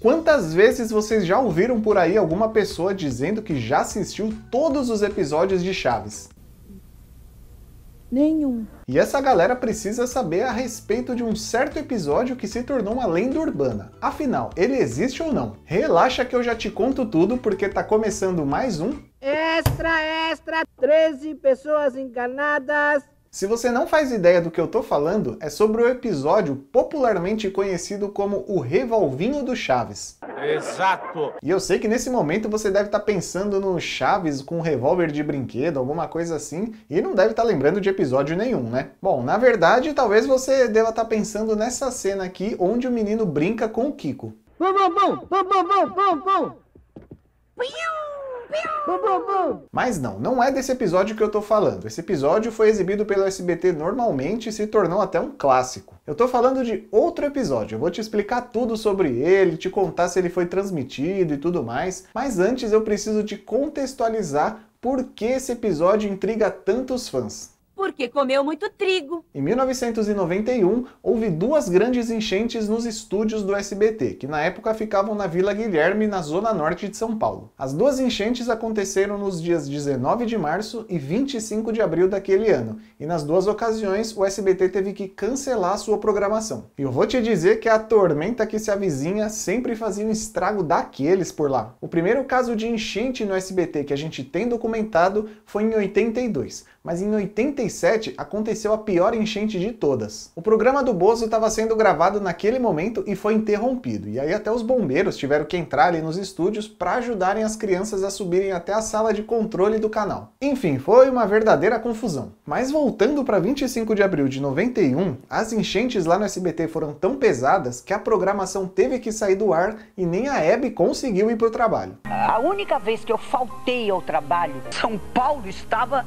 Quantas vezes vocês já ouviram por aí alguma pessoa dizendo que já assistiu todos os episódios de Chaves? Nenhum. E essa galera precisa saber a respeito de um certo episódio que se tornou uma lenda urbana. Afinal, ele existe ou não? Relaxa que eu já te conto tudo porque tá começando mais um. Extra, extra! 13 pessoas enganadas! Se você não faz ideia do que eu tô falando, é sobre o episódio popularmente conhecido como o Revolvinho do Chaves. Exato! E eu sei que nesse momento você deve estar tá pensando no Chaves com um revólver de brinquedo, alguma coisa assim, e não deve estar tá lembrando de episódio nenhum, né? Bom, na verdade, talvez você deva estar tá pensando nessa cena aqui onde o menino brinca com o Kiko. Bum, bum, bum, bum, bum, bum, bum. Mas não, não é desse episódio que eu tô falando. Esse episódio foi exibido pelo SBT normalmente e se tornou até um clássico. Eu tô falando de outro episódio, eu vou te explicar tudo sobre ele, te contar se ele foi transmitido e tudo mais, mas antes eu preciso te contextualizar por que esse episódio intriga tantos fãs porque comeu muito trigo. Em 1991, houve duas grandes enchentes nos estúdios do SBT, que na época ficavam na Vila Guilherme, na zona norte de São Paulo. As duas enchentes aconteceram nos dias 19 de março e 25 de abril daquele ano, e nas duas ocasiões o SBT teve que cancelar sua programação. E eu vou te dizer que é a tormenta que se avizinha sempre fazia um estrago daqueles por lá. O primeiro caso de enchente no SBT que a gente tem documentado foi em 82 mas em 87 aconteceu a pior enchente de todas. O programa do Bozo estava sendo gravado naquele momento e foi interrompido, e aí até os bombeiros tiveram que entrar ali nos estúdios para ajudarem as crianças a subirem até a sala de controle do canal. Enfim, foi uma verdadeira confusão. Mas voltando para 25 de abril de 91, as enchentes lá no SBT foram tão pesadas que a programação teve que sair do ar e nem a Hebe conseguiu ir pro trabalho. A única vez que eu faltei ao trabalho, São Paulo estava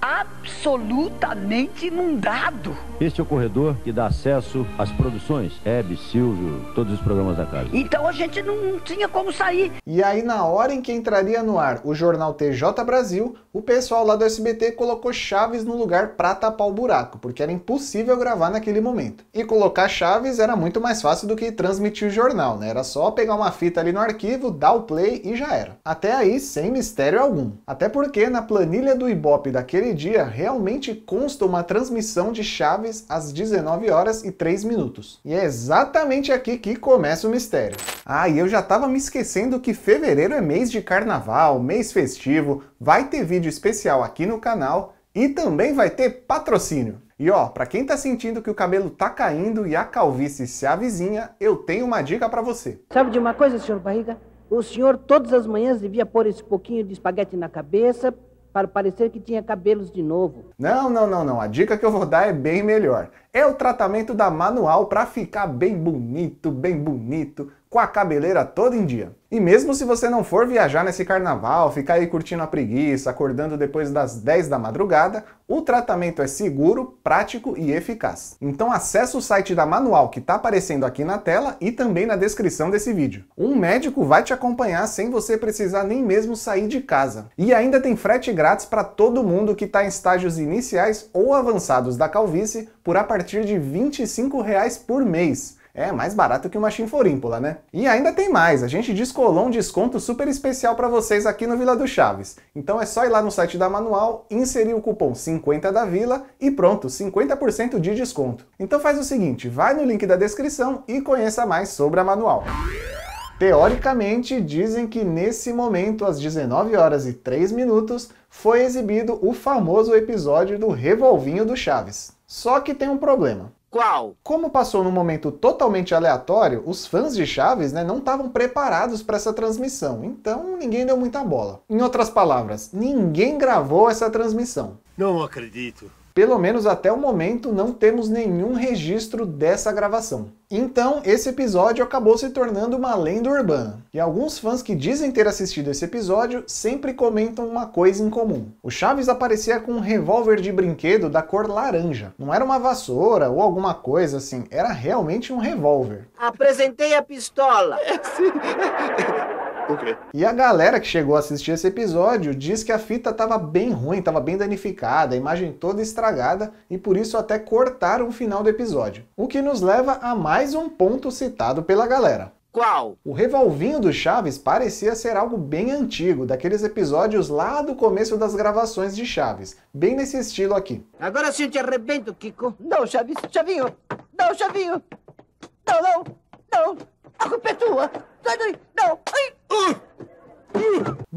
absolutamente inundado. Este é o corredor que dá acesso às produções, Hebe, Silvio, todos os programas da casa. Então a gente não tinha como sair. E aí, na hora em que entraria no ar o jornal TJ Brasil, o pessoal lá do SBT colocou Chaves no lugar para tapar o buraco, porque era impossível gravar naquele momento. E colocar Chaves era muito mais fácil do que transmitir o jornal, né? Era só pegar uma fita ali no arquivo, dar o play e já era. Até aí, sem mistério algum. Até porque na planilha do Ibope daquele dia realmente consta uma transmissão de Chaves às 19 horas e 3 minutos. E é exatamente aqui que começa o mistério. Ah, e eu já tava me esquecendo que fevereiro é mês de carnaval, mês festivo, vai ter vídeo vídeo especial aqui no canal e também vai ter patrocínio. E ó, para quem tá sentindo que o cabelo tá caindo e a calvície se avizinha, eu tenho uma dica para você. Sabe de uma coisa, senhor Barriga? O senhor todas as manhãs devia pôr esse pouquinho de espaguete na cabeça para parecer que tinha cabelos de novo. Não, não, não, não. A dica que eu vou dar é bem melhor. É o tratamento da Manual para ficar bem bonito, bem bonito, com a cabeleira todo em dia. E mesmo se você não for viajar nesse carnaval, ficar aí curtindo a preguiça, acordando depois das 10 da madrugada, o tratamento é seguro, prático e eficaz. Então acesse o site da Manual que está aparecendo aqui na tela e também na descrição desse vídeo. Um médico vai te acompanhar sem você precisar nem mesmo sair de casa. E ainda tem frete grátis para todo mundo que está em estágios iniciais ou avançados da calvície por a partir de R$ 25 por mês. É mais barato que uma chinforínpola, né? E ainda tem mais, a gente descolou um desconto super especial para vocês aqui no Vila do Chaves. Então é só ir lá no site da Manual, inserir o cupom 50 da Vila e pronto, 50% de desconto. Então faz o seguinte, vai no link da descrição e conheça mais sobre a Manual. Teoricamente, dizem que nesse momento, às 19 horas e 3 minutos, foi exibido o famoso episódio do Revolvinho do Chaves. Só que tem um problema. Qual? Como passou num momento totalmente aleatório, os fãs de Chaves né, não estavam preparados para essa transmissão, então ninguém deu muita bola. Em outras palavras, ninguém gravou essa transmissão. Não acredito. Pelo menos até o momento não temos nenhum registro dessa gravação. Então, esse episódio acabou se tornando uma lenda urbana. E alguns fãs que dizem ter assistido esse episódio sempre comentam uma coisa em comum. O Chaves aparecia com um revólver de brinquedo da cor laranja. Não era uma vassoura ou alguma coisa assim, era realmente um revólver. Apresentei a pistola. É, por quê? E a galera que chegou a assistir esse episódio diz que a fita estava bem ruim, estava bem danificada, a imagem toda estragada e por isso até cortaram o final do episódio. O que nos leva a mais um ponto citado pela galera. Qual? O revolvinho do Chaves parecia ser algo bem antigo, daqueles episódios lá do começo das gravações de Chaves, bem nesse estilo aqui. Agora sim eu te arrebento, Kiko. Não, Chaves, Chavinho, não, Chavinho, não, não, não, a culpa é tua, não, não,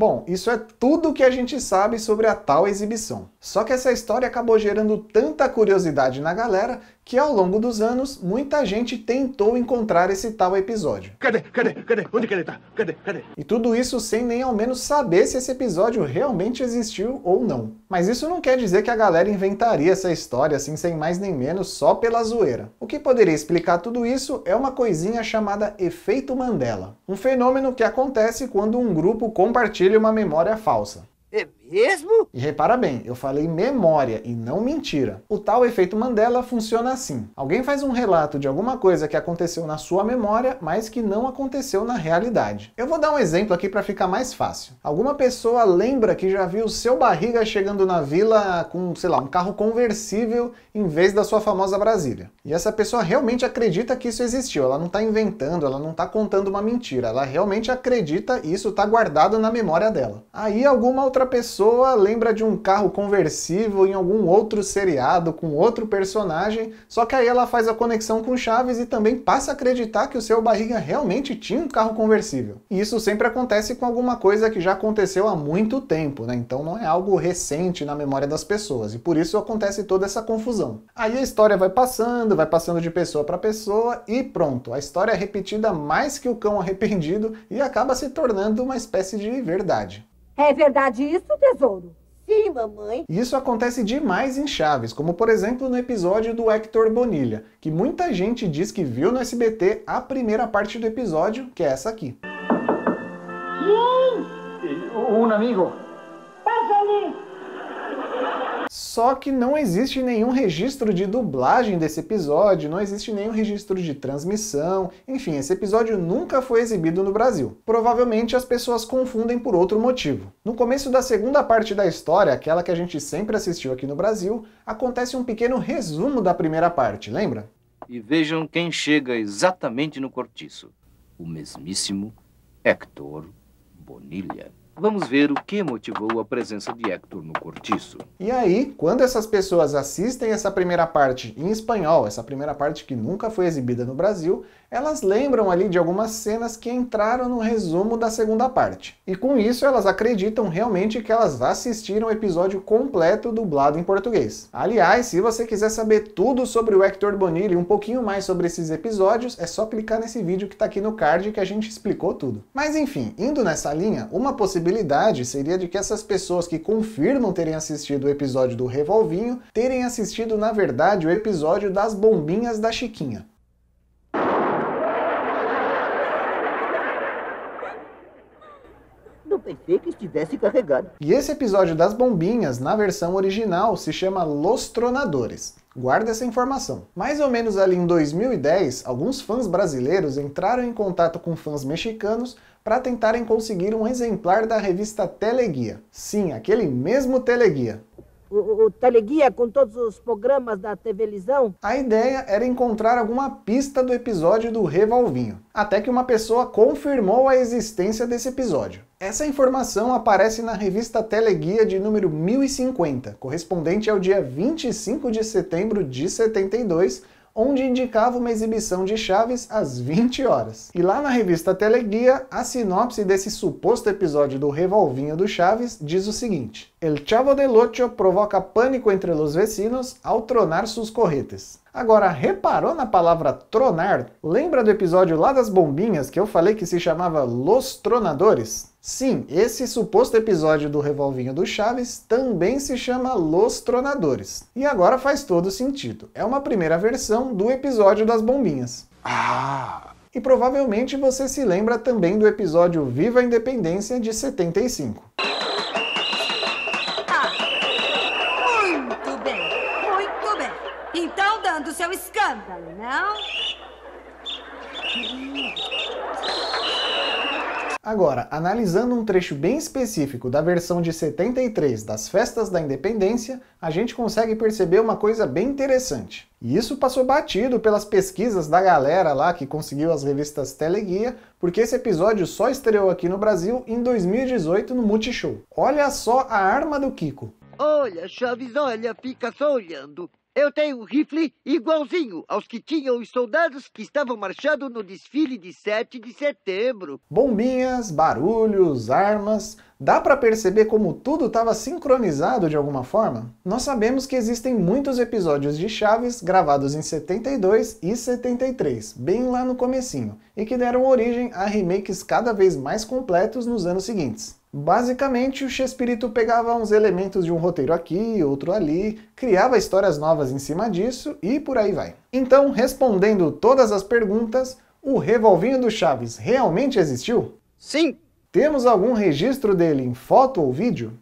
Bom, isso é tudo que a gente sabe sobre a tal exibição. Só que essa história acabou gerando tanta curiosidade na galera que ao longo dos anos muita gente tentou encontrar esse tal episódio. Cadê? Cadê? Cadê? Onde que ele tá? Cadê? Cadê? E tudo isso sem nem ao menos saber se esse episódio realmente existiu ou não. Mas isso não quer dizer que a galera inventaria essa história assim sem mais nem menos só pela zoeira. O que poderia explicar tudo isso é uma coisinha chamada efeito Mandela, um fenômeno que acontece quando um grupo compartilha uma memória falsa. É mesmo? E repara bem, eu falei memória e não mentira. O tal efeito Mandela funciona assim: alguém faz um relato de alguma coisa que aconteceu na sua memória, mas que não aconteceu na realidade. Eu vou dar um exemplo aqui para ficar mais fácil. Alguma pessoa lembra que já viu seu barriga chegando na vila com, sei lá, um carro conversível em vez da sua famosa Brasília. E essa pessoa realmente acredita que isso existiu, ela não está inventando, ela não está contando uma mentira, ela realmente acredita e isso está guardado na memória dela. Aí alguma outra outra pessoa lembra de um carro conversível em algum outro seriado com outro personagem, só que aí ela faz a conexão com Chaves e também passa a acreditar que o seu barriga realmente tinha um carro conversível. E isso sempre acontece com alguma coisa que já aconteceu há muito tempo, né? Então não é algo recente na memória das pessoas, e por isso acontece toda essa confusão. Aí a história vai passando, vai passando de pessoa para pessoa e pronto, a história é repetida mais que o cão arrependido e acaba se tornando uma espécie de verdade. É verdade isso, tesouro? Sim, mamãe. Isso acontece demais em Chaves, como por exemplo no episódio do Hector Bonilha, que muita gente diz que viu no SBT a primeira parte do episódio, que é essa aqui. Um eh, amigo só que não existe nenhum registro de dublagem desse episódio, não existe nenhum registro de transmissão, enfim, esse episódio nunca foi exibido no Brasil. Provavelmente as pessoas confundem por outro motivo. No começo da segunda parte da história, aquela que a gente sempre assistiu aqui no Brasil, acontece um pequeno resumo da primeira parte, lembra? E vejam quem chega exatamente no cortiço: o mesmíssimo Hector Bonilha. Vamos ver o que motivou a presença de Hector no cortiço. E aí, quando essas pessoas assistem essa primeira parte em espanhol, essa primeira parte que nunca foi exibida no Brasil, elas lembram ali de algumas cenas que entraram no resumo da segunda parte. E com isso, elas acreditam realmente que elas assistiram o episódio completo dublado em português. Aliás, se você quiser saber tudo sobre o Hector Bonilli e um pouquinho mais sobre esses episódios, é só clicar nesse vídeo que está aqui no card que a gente explicou tudo. Mas enfim, indo nessa linha, uma possibilidade possibilidade seria de que essas pessoas que confirmam terem assistido o episódio do Revolvinho terem assistido, na verdade, o episódio das bombinhas da Chiquinha. Não pensei que estivesse carregado. E esse episódio das bombinhas, na versão original, se chama Los Tronadores. Guarda essa informação. Mais ou menos ali em 2010, alguns fãs brasileiros entraram em contato com fãs mexicanos para tentarem conseguir um exemplar da revista Teleguia. Sim, aquele mesmo Teleguia. O, o, teleguia com todos os programas da televisão? A ideia era encontrar alguma pista do episódio do Revolvinho, até que uma pessoa confirmou a existência desse episódio. Essa informação aparece na revista Teleguia de número 1050, correspondente ao dia 25 de setembro de 72, onde indicava uma exibição de Chaves às 20 horas. E lá na revista Teleguia, a sinopse desse suposto episódio do Revolvinho do Chaves diz o seguinte: El Chavo del Ocho provoca pânico entre os vecinos ao tronar seus corretes. Agora, reparou na palavra tronar? Lembra do episódio lá das bombinhas que eu falei que se chamava Los Tronadores? Sim, esse suposto episódio do revolvinho do Chaves também se chama Los Tronadores. E agora faz todo sentido. É uma primeira versão do episódio das bombinhas. Ah, e provavelmente você se lembra também do episódio Viva a Independência de 75. rodando seu escândalo, não? Agora, analisando um trecho bem específico da versão de 73 das Festas da Independência, a gente consegue perceber uma coisa bem interessante. E isso passou batido pelas pesquisas da galera lá que conseguiu as revistas Teleguia, porque esse episódio só estreou aqui no Brasil em 2018 no Multishow. Olha só a arma do Kiko. Olha, Chaves, olha, fica só olhando. Eu tenho um rifle igualzinho aos que tinham os soldados que estavam marchando no desfile de 7 de setembro. Bombinhas, barulhos, armas Dá para perceber como tudo estava sincronizado de alguma forma? Nós sabemos que existem muitos episódios de Chaves gravados em 72 e 73, bem lá no comecinho, e que deram origem a remakes cada vez mais completos nos anos seguintes. Basicamente, o Chespirito pegava uns elementos de um roteiro aqui, outro ali, criava histórias novas em cima disso e por aí vai. Então, respondendo todas as perguntas, o revolvinho do Chaves realmente existiu? Sim, temos algum registro dele em foto ou vídeo?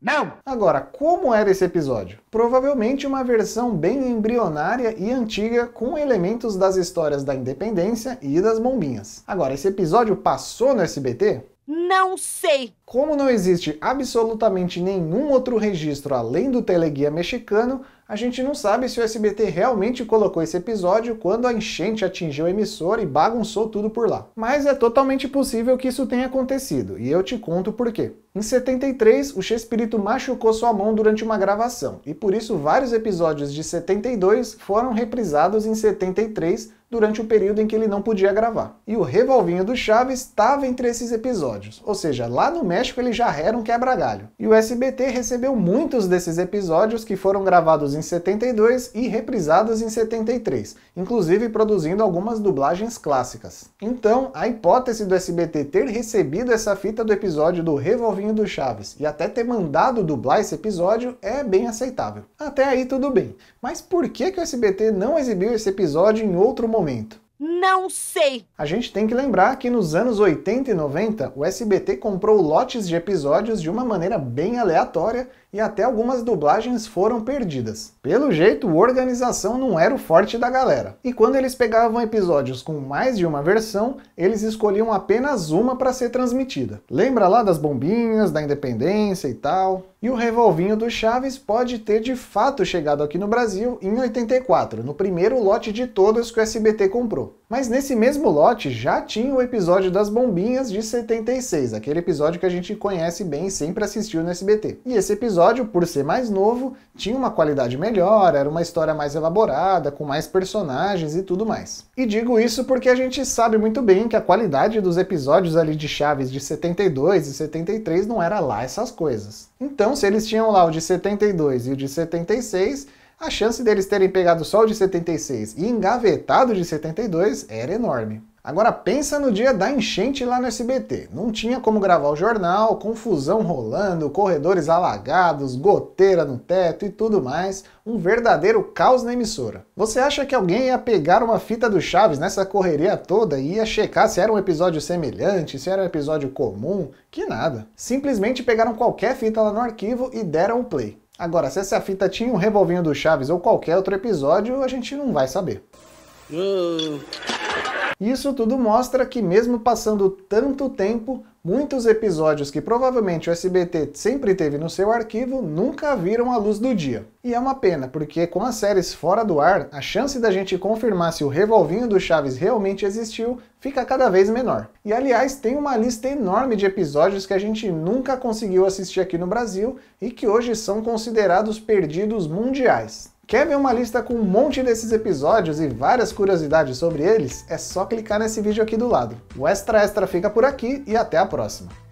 Não! Agora, como era esse episódio? Provavelmente uma versão bem embrionária e antiga com elementos das histórias da Independência e das Bombinhas. Agora, esse episódio passou no SBT? Não sei! Como não existe absolutamente nenhum outro registro além do teleguia mexicano, a gente não sabe se o SBT realmente colocou esse episódio quando a enchente atingiu a emissora e bagunçou tudo por lá. Mas é totalmente possível que isso tenha acontecido, e eu te conto por quê. Em 73, o Chespirito machucou sua mão durante uma gravação, e por isso vários episódios de 72 foram reprisados em 73 durante o período em que ele não podia gravar. E o revolvinho do Chaves estava entre esses episódios, ou seja, lá no México ele já era um quebra-galho. E o SBT recebeu muitos desses episódios que foram gravados em 72 e reprisados em 73, inclusive produzindo algumas dublagens clássicas. Então, a hipótese do SBT ter recebido essa fita do episódio do revolvinho do Chaves e até ter mandado dublar esse episódio é bem aceitável. Até aí tudo bem. Mas por que, que o SBT não exibiu esse episódio em outro momento? momento? Não sei! A gente tem que lembrar que nos anos 80 e 90, o SBT comprou lotes de episódios de uma maneira bem aleatória e até algumas dublagens foram perdidas. Pelo jeito, organização não era o forte da galera. E quando eles pegavam episódios com mais de uma versão, eles escolhiam apenas uma para ser transmitida. Lembra lá das bombinhas, da independência e tal? E o revolvinho do Chaves pode ter de fato chegado aqui no Brasil em 84, no primeiro lote de todos que o SBT comprou. Mas nesse mesmo lote já tinha o episódio das bombinhas de 76, aquele episódio que a gente conhece bem e sempre assistiu no SBT. E esse episódio episódio, por ser mais novo, tinha uma qualidade melhor, era uma história mais elaborada, com mais personagens e tudo mais. E digo isso porque a gente sabe muito bem que a qualidade dos episódios ali de Chaves de 72 e 73 não era lá essas coisas. Então, se eles tinham lá o de 72 e o de 76, a chance deles terem pegado só o de 76 e engavetado de 72 era enorme. Agora pensa no dia da enchente lá no SBT. Não tinha como gravar o jornal, confusão rolando, corredores alagados, goteira no teto e tudo mais. Um verdadeiro caos na emissora. Você acha que alguém ia pegar uma fita do Chaves nessa correria toda e ia checar se era um episódio semelhante, se era um episódio comum? Que nada. Simplesmente pegaram qualquer fita lá no arquivo e deram o play. Agora, se essa fita tinha um revolvinho do Chaves ou qualquer outro episódio, a gente não vai saber. Uh... Isso tudo mostra que, mesmo passando tanto tempo, muitos episódios que provavelmente o SBT sempre teve no seu arquivo nunca viram a luz do dia. E é uma pena, porque com as séries fora do ar, a chance da gente confirmar se o revolvinho do Chaves realmente existiu fica cada vez menor. E aliás, tem uma lista enorme de episódios que a gente nunca conseguiu assistir aqui no Brasil e que hoje são considerados perdidos mundiais. Quer ver é uma lista com um monte desses episódios e várias curiosidades sobre eles? É só clicar nesse vídeo aqui do lado. O Extra Extra fica por aqui e até a próxima!